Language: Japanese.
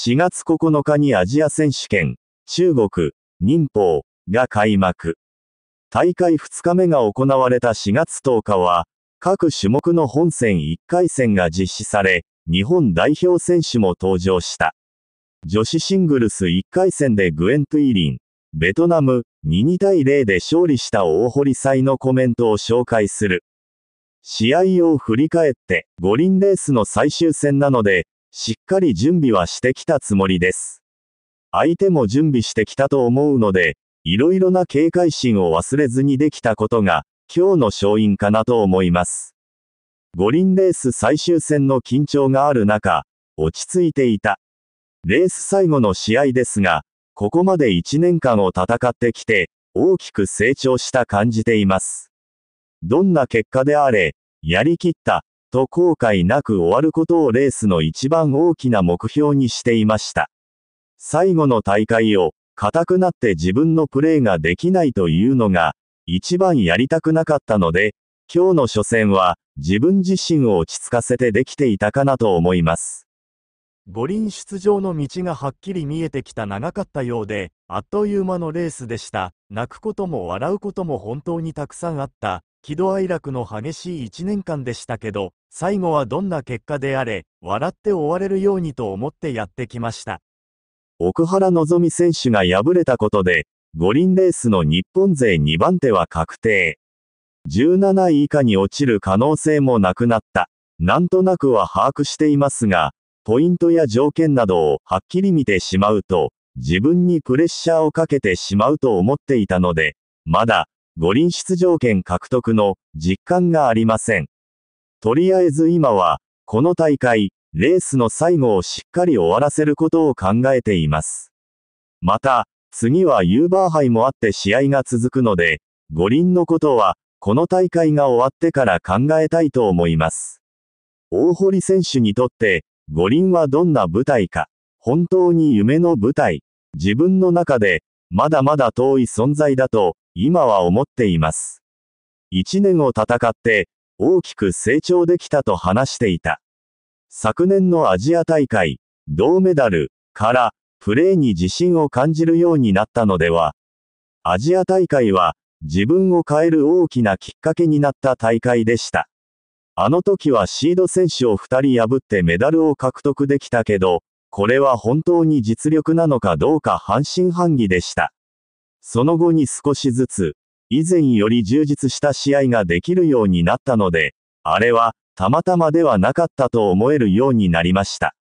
4月9日にアジア選手権、中国、民法が開幕。大会2日目が行われた4月10日は、各種目の本戦1回戦が実施され、日本代表選手も登場した。女子シングルス1回戦でグエント・イリン、ベトナム、22対0で勝利した大堀祭のコメントを紹介する。試合を振り返って、五輪レースの最終戦なので、しっかり準備はしてきたつもりです。相手も準備してきたと思うので、いろいろな警戒心を忘れずにできたことが、今日の勝因かなと思います。五輪レース最終戦の緊張がある中、落ち着いていた。レース最後の試合ですが、ここまで1年間を戦ってきて、大きく成長した感じています。どんな結果であれ、やりきった、と後悔なく終わることをレースの一番大きな目標にしていました。最後の大会を、硬くなって自分のプレーができないというのが、一番やりたくなかったので、今日の初戦は、自分自身を落ち着かせてできていたかなと思います。五輪出場の道がはっきり見えてきた長かったようで、あっという間のレースでした。泣くことも笑うことも本当にたくさんあった。喜怒哀楽の激しい1年間でしたけど、最後はどんな結果であれ、笑って終われるようにと思ってやってきました。奥原希美選手が敗れたことで、五輪レースの日本勢2番手は確定。17位以下に落ちる可能性もなくなった。なんとなくは把握していますが、ポイントや条件などをはっきり見てしまうと、自分にプレッシャーをかけてしまうと思っていたので、まだ、五輪出場権獲得の実感がありません。とりあえず今は、この大会、レースの最後をしっかり終わらせることを考えています。また、次はユーバー杯もあって試合が続くので、五輪のことは、この大会が終わってから考えたいと思います。大堀選手にとって、五輪はどんな舞台か、本当に夢の舞台、自分の中で、まだまだ遠い存在だと、今は思っています。一年を戦って、大きく成長できたと話していた。昨年のアジア大会、銅メダルから、プレーに自信を感じるようになったのでは、アジア大会は、自分を変える大きなきっかけになった大会でした。あの時はシード選手を2人破ってメダルを獲得できたけど、これは本当に実力なのかどうか半信半疑でした。その後に少しずつ、以前より充実した試合ができるようになったので、あれは、たまたまではなかったと思えるようになりました。